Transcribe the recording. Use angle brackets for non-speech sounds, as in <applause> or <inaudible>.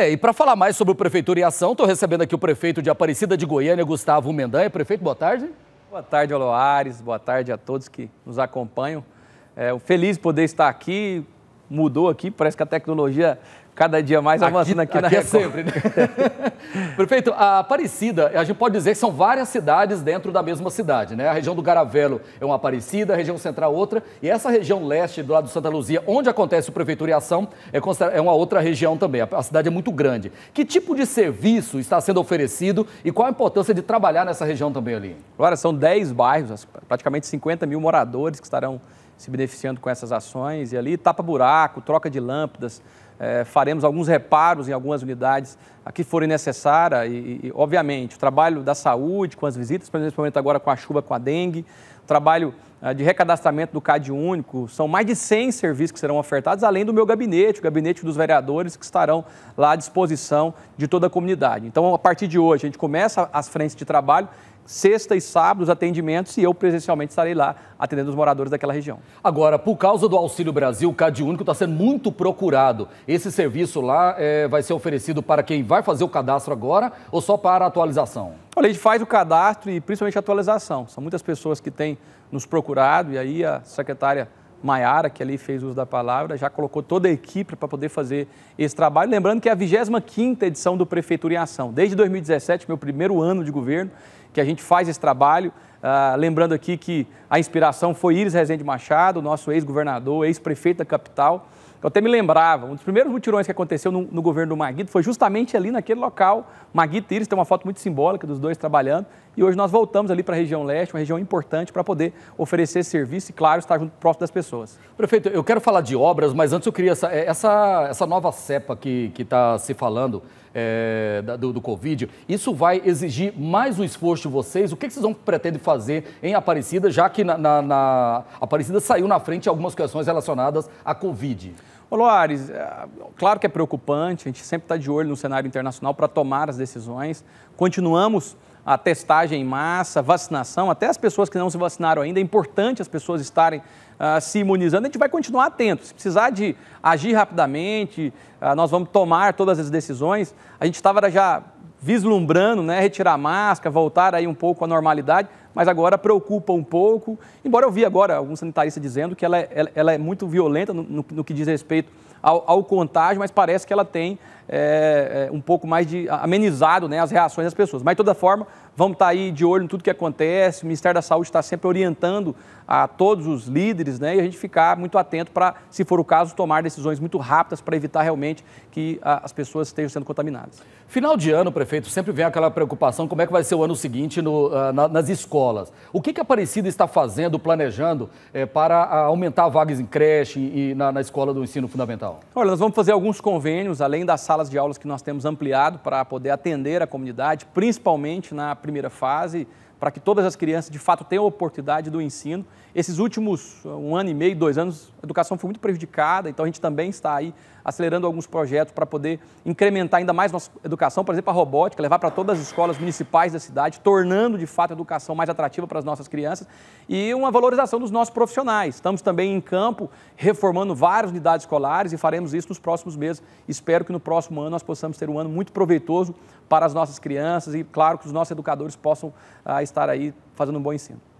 É, e para falar mais sobre o Prefeitura em Ação, estou recebendo aqui o prefeito de Aparecida de Goiânia, Gustavo Mendanha. Prefeito, boa tarde. Boa tarde, Aloares. Boa tarde a todos que nos acompanham. É, feliz poder estar aqui mudou aqui, parece que a tecnologia cada dia mais avançando aqui, aqui, na aqui é sempre, né? <laughs> Prefeito, a Aparecida, a gente pode dizer que são várias cidades dentro da mesma cidade, né? A região do Garavelo é uma Aparecida, a região central outra, e essa região leste do lado de Santa Luzia, onde acontece o Prefeitura e Ação, é, é uma outra região também, a cidade é muito grande. Que tipo de serviço está sendo oferecido e qual a importância de trabalhar nessa região também ali? Agora, são 10 bairros, praticamente 50 mil moradores que estarão se beneficiando com essas ações. E ali, tapa buraco, troca de lâmpadas, é, faremos alguns reparos em algumas unidades a que forem necessárias. E, e, obviamente, o trabalho da saúde com as visitas, principalmente agora com a chuva, com a dengue, o trabalho ah, de recadastramento do CAD único. São mais de 100 serviços que serão ofertados, além do meu gabinete, o gabinete dos vereadores, que estarão lá à disposição de toda a comunidade. Então, a partir de hoje, a gente começa as frentes de trabalho sexta e sábado os atendimentos e eu presencialmente estarei lá atendendo os moradores daquela região. Agora, por causa do Auxílio Brasil, o Cade Único está sendo muito procurado. Esse serviço lá é, vai ser oferecido para quem vai fazer o cadastro agora ou só para atualização? Olha, a gente faz o cadastro e principalmente a atualização. São muitas pessoas que têm nos procurado e aí a secretária Maiara, que ali fez uso da palavra, já colocou toda a equipe para poder fazer esse trabalho. Lembrando que é a 25ª edição do Prefeitura em Ação. Desde 2017, meu primeiro ano de governo, que a gente faz esse trabalho. Ah, lembrando aqui que a inspiração foi Iris Rezende Machado, nosso ex-governador, ex-prefeito da capital, eu até me lembrava, um dos primeiros mutirões que aconteceu no, no governo do Maguito foi justamente ali naquele local. Maguito e Iris tem uma foto muito simbólica dos dois trabalhando. E hoje nós voltamos ali para a região leste, uma região importante para poder oferecer serviço e, claro, estar junto próximo das pessoas. Prefeito, eu quero falar de obras, mas antes eu queria essa, é, essa, essa nova cepa que está se falando. É, do, do, Covid. Isso vai exigir mais um esforço de vocês? O que, que vocês vão pretender fazer em Aparecida, já que na, na, na Aparecida saiu na frente algumas questões relacionadas à Covid? Ô Loares, é, claro que é preocupante, a gente sempre está de olho no cenário internacional para tomar as decisões. Continuamos a testagem em massa, vacinação, até as pessoas que não se vacinaram ainda, é importante as pessoas estarem uh, se imunizando. A gente vai continuar atento. Se precisar de agir rapidamente, uh, nós vamos tomar todas as decisões. A gente estava já vislumbrando, né, retirar a máscara, voltar aí um pouco à normalidade, mas agora preocupa um pouco, embora eu vi agora algum sanitarista dizendo que ela é, ela é muito violenta no, no, no que diz respeito ao, ao, contágio, mas parece que ela tem é, é, um pouco mais de amenizado né, as reações das pessoas. Mas, de toda forma, vamos estar tá aí de olho em tudo que acontece. O Ministério da Saúde está sempre orientando a todos os líderes né, e a gente ficar muito atento para, se for o caso, tomar decisões muito rápidas para evitar realmente que a, as pessoas estejam sendo contaminadas. Final de ano, prefeito, sempre vem aquela preocupação como é que vai ser o ano seguinte no, ah, na, nas escolas. O que, que a Aparecida está fazendo, planejando é, para ah, aumentar vagas em creche e na, na escola do ensino fundamental? Olha, nós vamos fazer alguns convênios, além da sala salas de aulas que nós temos ampliado para poder atender a comunidade, principalmente na primeira fase, para que todas as crianças de fato tenham a oportunidade do ensino. Esses últimos eh, um ano e meio, dois anos, a educação foi muito prejudicada, então a gente também está aí acelerando alguns projetos para poder incrementar ainda mais nossa educação, por exemplo, a robótica, levar para todas as escolas municipais da cidade, tornando de fato a educação mais atrativa para as nossas crianças e uma valorização dos nossos profissionais. Estamos também em campo reformando várias unidades escolares e faremos isso nos próximos meses. Espero que no próximo ano nós possamos ter um ano muito proveitoso para as nossas crianças e, claro, que os nossos educadores possam ah, estar aí fazendo um bom ensino.